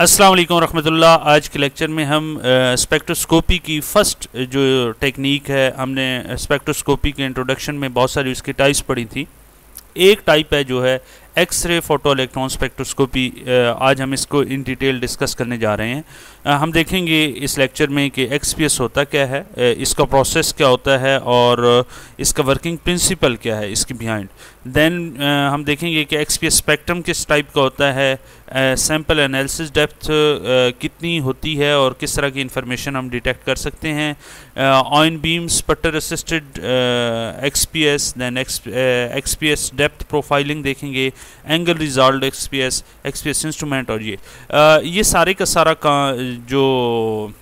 अस्सलाम वालेकुम रहमतुल्लाह आज के लेक्चर में हम स्पेक्ट्रोस्कोपी की फ़र्स्ट जो टेक्निक है हमने स्पेक्ट्रोस्कोपी के इंट्रोडक्शन में बहुत सारी उसकी टाइप्स पढ़ी थी एक टाइप है जो है एक्सरे फोटो इलेक्ट्रॉन स्पेक्ट्रोस्कोपी आज हम इसको इन डिटेल डिस्कस करने जा रहे हैं uh, हम देखेंगे इस लेक्चर में कि एक्सपीएस होता क्या है uh, इसका प्रोसेस क्या होता है और uh, इसका वर्किंग प्रिंसिपल क्या है इसके बिहाइंड देन हम देखेंगे कि एक्सपीएस स्पेक्ट्रम किस टाइप का होता है सैम्पल एनालिसिस डेप्थ कितनी होती है और किस तरह की इंफॉर्मेशन हम डिटेक्ट कर सकते हैं ion beams sputter assisted XPS then XPS depth profiling देखेंगे angle resolved XPS XPS instrument और ये आ, ये सारे का सारा का जो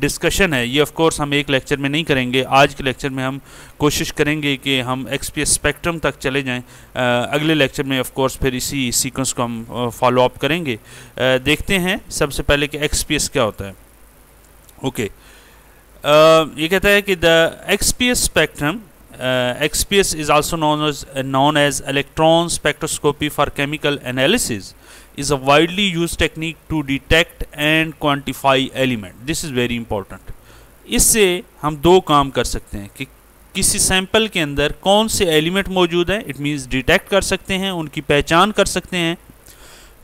डिस्कशन है ये ऑफ कोर्स हम एक लेक्चर में नहीं करेंगे आज के लेक्चर में हम कोशिश करेंगे कि हम एक्सपीएस स्पेक्ट्रम तक चले जाएं आ, अगले लेक्चर में ऑफ कोर्स फिर इसी सीक्वेंस को हम फॉलो अप करेंगे आ, देखते हैं सबसे पहले कि एक्सपीएस क्या होता है ओके okay. ये कहता है कि the XPS spectrum uh, XPS is also known as uh, known as electron spectroscopy for chemical analysis is a widely used technique to detect and quantify element this is very important इससे हम दो काम कर सकते हैं कि किसी sample के अंदर कौन से एलिमेंट मौजूद हैं इट मींस डिटेक्ट कर सकते हैं उनकी पहचान कर सकते हैं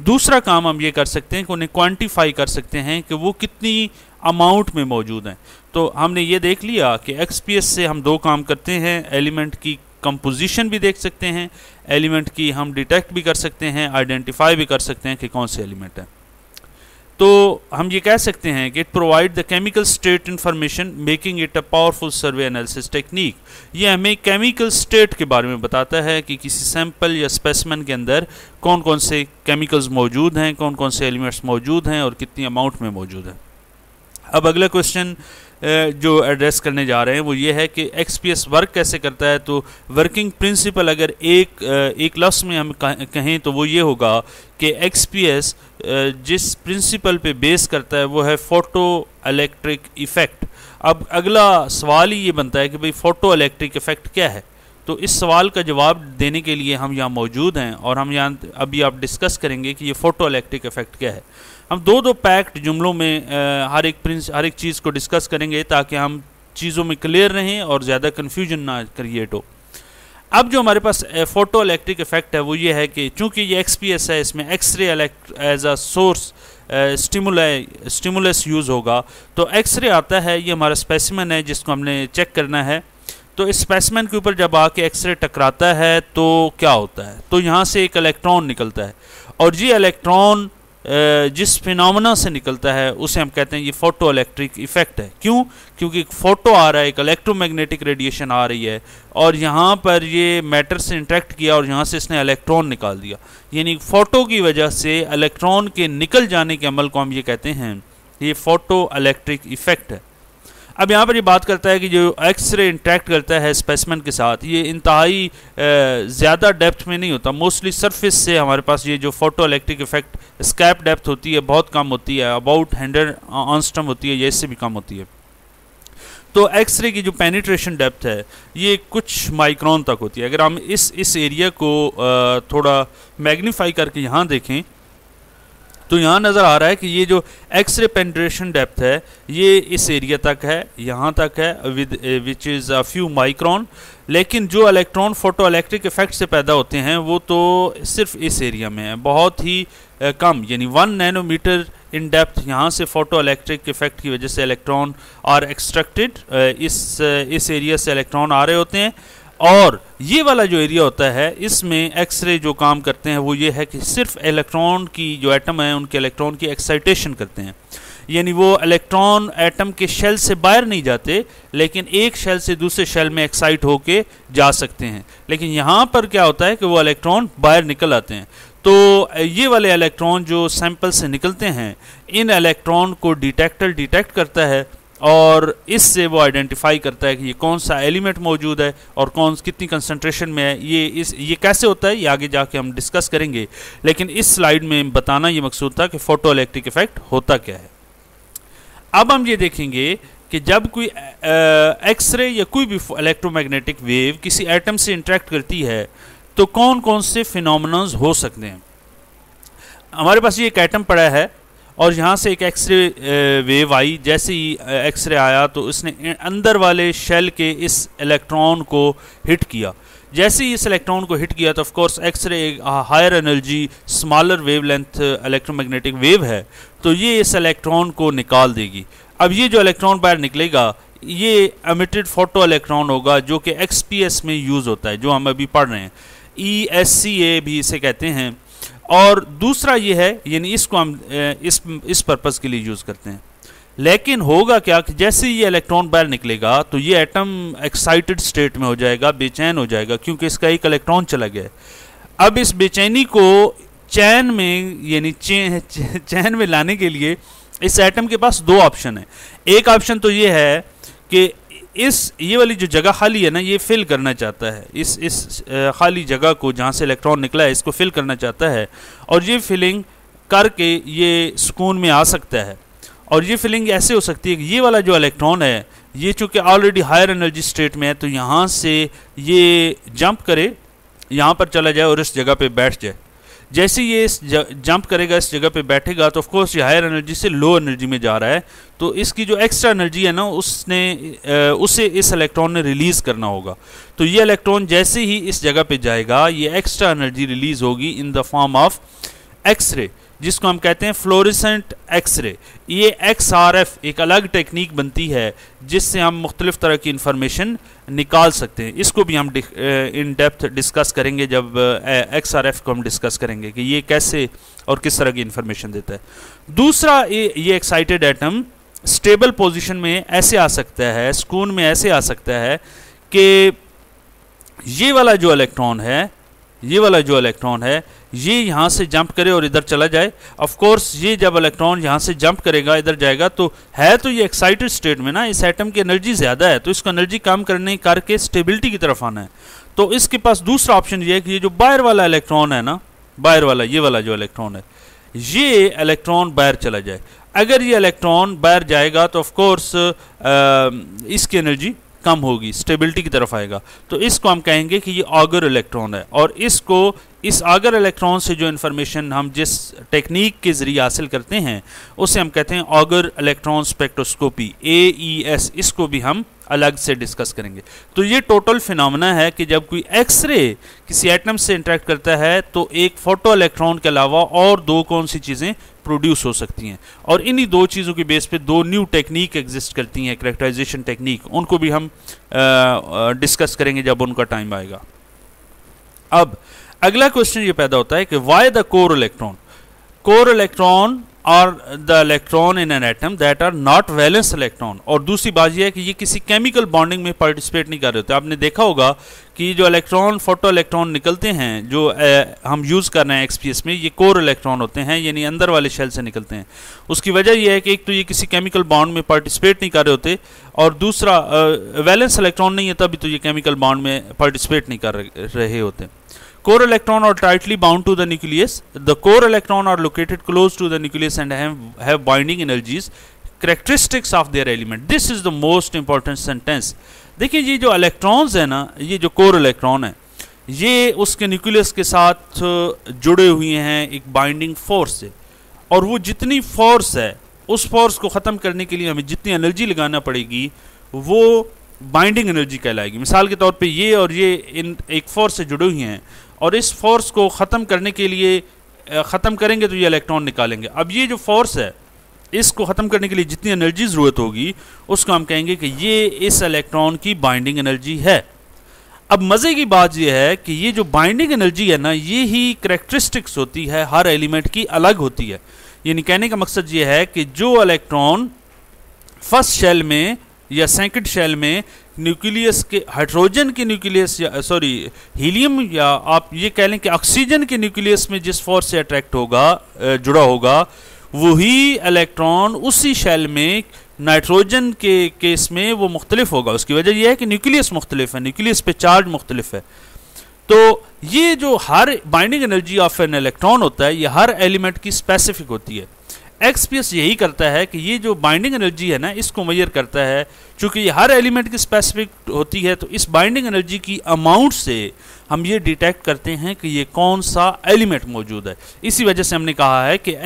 दूसरा काम हम ये कर सकते हैं कि उन्हें क्वांटिफाई कर सकते हैं कि वो कितनी अमाउंट में मौजूद हैं तो हमने ये देख लिया कि एक्सपीएस से हम दो काम करते हैं एलिमेंट की कंपोजिशन भी देख सकते हैं एलिमेंट की हम डिटेक्ट भी कर सकते हैं आइडेंटिफाई भी कर सकते हैं कि कौन से एलिमेंट हैं तो हम ये कह सकते हैं कि it provide the chemical state information making it a powerful surface analysis technique ये हमें केमिकल स्टेट के बारे में बताता है कि किसी सैंपल या स्पेसमैन के अंदर कौन कौन से केमिकल्स मौजूद हैं कौन कौन से एलिमेंट्स मौजूद हैं और कितनी अमाउंट में मौजूद हैं अब अगला क्वेश्चन जो एड्रेस करने जा रहे हैं वो ये है कि एक्सपीएस वर्क कैसे करता है तो वर्किंग प्रिंसिपल अगर एक एक लफ्स में हम कहें तो वो ये होगा कि एक्सपीएस जिस प्रिंसिपल पे बेस करता है वो है फ़ोटो इलेक्ट्रिक इफ़ेक्ट अब अगला सवाल ही ये बनता है कि भाई फ़ोटो इलेक्ट्रिक इफ़ेक्ट क्या है तो इस सवाल का जवाब देने के लिए हम यहाँ मौजूद हैं और हम यहाँ अभी आप डिस्कस करेंगे कि ये फोटो इलेक्ट्रिक इफेक्ट क्या है हम दो दो पैक्ट जुमलों में आ, हर एक प्रिंस हर एक चीज़ को डिस्कस करेंगे ताकि हम चीज़ों में क्लियर रहें और ज़्यादा कन्फ्यूजन ना क्रिएट हो अब जो हमारे पास फोटो इलेक्ट्रिक इफेक्ट है वो ये है कि चूँकि ये एक्सपीएस है इसमें X ray elect as a source stimulus use होगा तो एक्सरे आता है ये हमारा स्पेसिमन है जिसको हमने चेक करना है तो स्पेसमैन के ऊपर जब आके एक्सरे टकराता है तो क्या होता है तो यहाँ से एक इलेक्ट्रॉन निकलता है और ये इलेक्ट्रॉन जिस फिनमिना से निकलता है उसे हम कहते हैं ये फोटो इलेक्ट्रिक इफेक्ट है क्यों क्योंकि एक फोटो आ रहा है एक इलेक्ट्रोमैग्नेटिक रेडिएशन आ रही है और यहाँ पर ये मैटर से इंट्रैक्ट किया और यहाँ से इसने इलेक्ट्रॉन निकाल दिया यानी फोटो की वजह से इलेक्ट्रॉन के निकल जाने के अमल को हम ये कहते हैं ये फोटो इलेक्ट्रिक इफेक्ट है अब यहाँ पर ये बात करता है कि जो एक्सरे इंट्रैक्ट करता है स्पेसमैन के साथ ये इंतहाई ज़्यादा डेप्थ में नहीं होता मोस्टली सरफेस से हमारे पास ये जो photoelectric effect escape depth होती है बहुत कम होती है अबाउट हंड्रेड ऑनस्टम होती है या इससे भी कम होती है तो एक्सरे की जो पेनिट्रेशन डेप्थ है ये कुछ माइक्रोन तक होती है अगर हम इस इस एरिया को थोड़ा मैग्नीफाई करके यहाँ देखें तो यहाँ नज़र आ रहा है कि ये जो एक्स रे पेंट्रेशन डेप्थ है ये इस एरिया तक है यहाँ तक है with which is a few micron लेकिन जो इलेक्ट्रॉन फोटो इलेक्ट्रिक इफेक्ट से पैदा होते हैं वो तो सिर्फ इस एरिया में है बहुत ही eh, कम यानी वन नैनोमीटर इन डेप्थ यहाँ से फोटो इलेक्ट्रिक इफेक्ट की वजह से इलेक्ट्रॉन आर एक्सट्रैक्टेड इस eh, इस एरिया से इलेक्ट्रॉन आ रहे होते हैं और ये वाला जो एरिया होता है इसमें एक्सरे जो काम करते हैं वो ये है कि सिर्फ इलेक्ट्रॉन की जो एटम है उनके इलेक्ट्रॉन की एक्साइटेशन करते हैं यानी वो इलेक्ट्रॉन एटम के शेल से बाहर नहीं जाते लेकिन एक शेल से दूसरे शेल में एक्साइट होके जा सकते हैं लेकिन यहाँ पर क्या होता है कि वो इलेक्ट्रॉन बाहर निकल आते हैं तो ये वाले इलेक्ट्रॉन जो सैंपल से निकलते हैं इन इलेक्ट्रॉन को डिटेक्टर डिटेक्ट करता है और इससे वो आइडेंटिफाई करता है कि ये कौन सा एलिमेंट मौजूद है और कौन कितनी कंसनट्रेशन में है ये इस ये कैसे होता है ये आगे जाके हम डिस्कस करेंगे लेकिन इस स्लाइड में बताना ये मकसूद था कि फोटो इलेक्ट्रिक इफेक्ट होता क्या है अब हम ये देखेंगे कि जब कोई एक्सरे या कोई भी इलेक्ट्रोमैग्नेटिक वेव किसी एटम से इंट्रैक्ट करती है तो कौन कौन से फिनोमनस हो सकते हैं हमारे पास ये एक एटम पड़ा है और यहाँ से एक एक्सरे वेव आई जैसे ही एक्सरे आया तो इसने अंदर वाले शेल के इस इलेक्ट्रॉन को हिट किया जैसे ही इस इलेक्ट्रॉन को हिट किया तो ऑफ कोर्स एक्सरे एक higher energy smaller wavelength electromagnetic wave है तो ये इस इलेक्ट्रॉन को निकाल देगी अब ये जो इलेक्ट्रॉन बाहर निकलेगा ये एमिटेड फोटो इलेक्ट्रॉन होगा जो कि एक्सपीएस में यूज़ होता है जो हम अभी पढ़ रहे हैं ई e भी इसे कहते हैं और दूसरा ये है यानी इसको हम इस इस पर्पज़ के लिए यूज़ करते हैं लेकिन होगा क्या कि जैसे ये इलेक्ट्रॉन बाहर निकलेगा तो ये एटम एक्साइटेड स्टेट में हो जाएगा बेचैन हो जाएगा क्योंकि इसका एक इलेक्ट्रॉन चला गया है अब इस बेचैनी को चैन में यानी चैन चैन में लाने के लिए इस एटम के पास दो ऑप्शन है एक ऑप्शन तो ये है कि इस ये वाली जो जगह खाली है ना ये फिल करना चाहता है इस इस खाली जगह को जहाँ से इलेक्ट्रॉन निकला है इसको फिल करना चाहता है और ये फिलिंग करके ये सुकून में आ सकता है और ये फिलिंग ऐसे हो सकती है कि ये वाला जो इलेक्ट्रॉन है ये चूँकि ऑलरेडी हायर एनर्जी स्टेट में है तो यहाँ से ये जंप करे यहाँ पर चला जाए और इस जगह पर बैठ जाए जैसे ये इस जंप करेगा इस जगह पे बैठेगा तो ऑफकोर्स ये हायर एनर्जी से लो एनर्जी में जा रहा है तो इसकी जो एक्स्ट्रा एनर्जी है ना उसने उसे इस इलेक्ट्रॉन ने रिलीज़ करना होगा तो ये इलेक्ट्रॉन जैसे ही इस जगह पे जाएगा ये एक्स्ट्रा एनर्जी रिलीज़ होगी in the form of X ray ray जिसको हम कहते हैं फ्लोरिसेंट एक्सरे ये एक्स आर एफ एक अलग टेक्निक बनती है जिससे हम मुख्तलिफ़ तरह की इन्फॉर्मेशन निकाल सकते हैं इसको भी हम इन डेप्थ डिस्कस करेंगे जब एक्स आर एफ को हम डिस्कस करेंगे कि ये कैसे और किस तरह की इन्फॉर्मेशन देता है दूसरा ये ये एक्साइटेड एटम स्टेबल पोजिशन में ऐसे आ सकता है सुकून में ऐसे आ सकता है कि ये वाला जो इलेक्ट्रॉन है ये वाला जो इलेक्ट्रॉन है ये यहाँ से जंप करे और इधर चला जाए ऑफ कोर्स ये जब इलेक्ट्रॉन यहाँ से जंप करेगा इधर जाएगा तो है तो ये एक्साइटेड स्टेट में ना इस एटम की एनर्जी ज़्यादा है तो इसको एनर्जी काम करने करके स्टेबिलिटी की तरफ आना है तो इसके पास दूसरा ऑप्शन ये है कि ये जो बायर वाला इलेक्ट्रॉन है ना बायर वाला ये वाला जो इलेक्ट्रॉन है ये इलेक्ट्रॉन बाहर चला जाए अगर ये इलेक्ट्रॉन बाहर जाएगा तो ऑफ कोर्स इसकी एनर्जी कम होगी स्टेबिलिटी की तरफ आएगा तो इसको हम कहेंगे कि ये ऑगर इलेक्ट्रॉन है और इसको इस ऑगर इलेक्ट्रॉन से जो इन्फॉर्मेशन हम जिस टेक्निक के ज़रिए हासिल करते हैं उसे हम कहते हैं Auger electron spectroscopy A E S इसको भी हम अलग से डिस्कस करेंगे तो ये टोटल फिनमिना है कि जब कोई एक्सरे किसी एटम से इंटरेक्ट करता है तो एक फोटो इलेक्ट्रॉन के अलावा और दो कौन सी चीज़ें प्रोड्यूस हो सकती हैं और इन्हीं दो चीज़ों के बेस पे दो न्यू टेक्निक एग्जिस्ट करती हैं करेक्टराइजेशन टेक्निक उनको भी हम डिस्कस करेंगे जब उनका टाइम आएगा अब अगला क्वेश्चन ये पैदा होता है कि why the core electron core electron are the electron in an atom that are not valence electron और दूसरी बात यह है कि ये किसी केमिकल बॉन्डिंग में पार्टिसिपेट नहीं कर रहे होते आपने देखा होगा कि जो इलेक्ट्रॉन फोटो इलेक्ट्रॉन निकलते हैं जो ए, हम यूज़ कर रहे हैं एक्सपीएस में ये कोर इलेक्ट्रॉन होते हैं यानी अंदर वाले शेल से निकलते हैं उसकी वजह यह है कि एक तो ये किसी केमिकल बॉन्ड में पार्टिसिपेट नहीं कर रहे होते और दूसरा वैलेंस इलेक्ट्रॉन नहीं है तभी तो ये केमिकल बॉन्ड में पार्टिसिपेट नहीं कर रहे होते core electron are tightly bound to the nucleus the core electron are located close to the nucleus and have, have binding energies characteristics of their element this is the most important sentence देखिए ये जो electrons है ना ये जो core electron है ये उसके न्यूक्लियस के साथ जुड़े हुए हैं एक बाइंडिंग फोर्स से और वो जितनी फोर्स है उस फोर्स को ख़त्म करने के लिए हमें जितनी एनर्जी लगाना पड़ेगी वो बाइंडिंग एनर्जी कहलाएगी मिसाल के तौर पे ये और ये इन एक फोर्स से जुड़े हुए हैं और इस फोर्स को ख़त्म करने के लिए ख़त्म करेंगे तो ये इलेक्ट्रॉन निकालेंगे अब ये जो फोर्स है इसको ख़त्म करने के लिए जितनी एनर्जी ज़रूरत होगी उसको हम कहेंगे कि ये इस इलेक्ट्रॉन की बाइंडिंग एनर्जी है अब मज़े की बात यह है कि ये जो बाइंडिंग एनर्जी है ना ये ही करेक्ट्रिस्टिक्स होती है हर एलिमेंट की अलग होती है यानी कहने का मकसद ये है कि जो इलेक्ट्रॉन फर्स्ट शेल में या सेंकड शेल में न्यूक्लियस के हाइड्रोजन के न्यूक्लियस या सॉरी हीलियम या आप ये कह लें कि ऑक्सीजन के न्यूक्लियस में जिस फोर्स से अट्रैक्ट होगा जुड़ा होगा वही इलेक्ट्रॉन उसी शेल में नाइट्रोजन के केस में वो मुख्तलिफ होगा उसकी वजह यह है कि न्यूक्लियस मुख्तलिफ है न्यूक्लियस पे चार्ज मुख्तलिफ है तो ये जो हर binding energy of an electron होता है ये हर एलिमेंट की स्पेसिफिक होती है एक्सपीएस यही करता है कि ये जो बाइंडिंग एनर्जी है ना इसको मेजर करता है क्योंकि ये हर एलिमेंट की स्पेसिफिक होती है तो इस बाइंडिंग एनर्जी की अमाउंट से हम ये डिटेक्ट करते हैं कि ये कौन सा एलिमेंट मौजूद है इसी वजह से हमने कहा है कि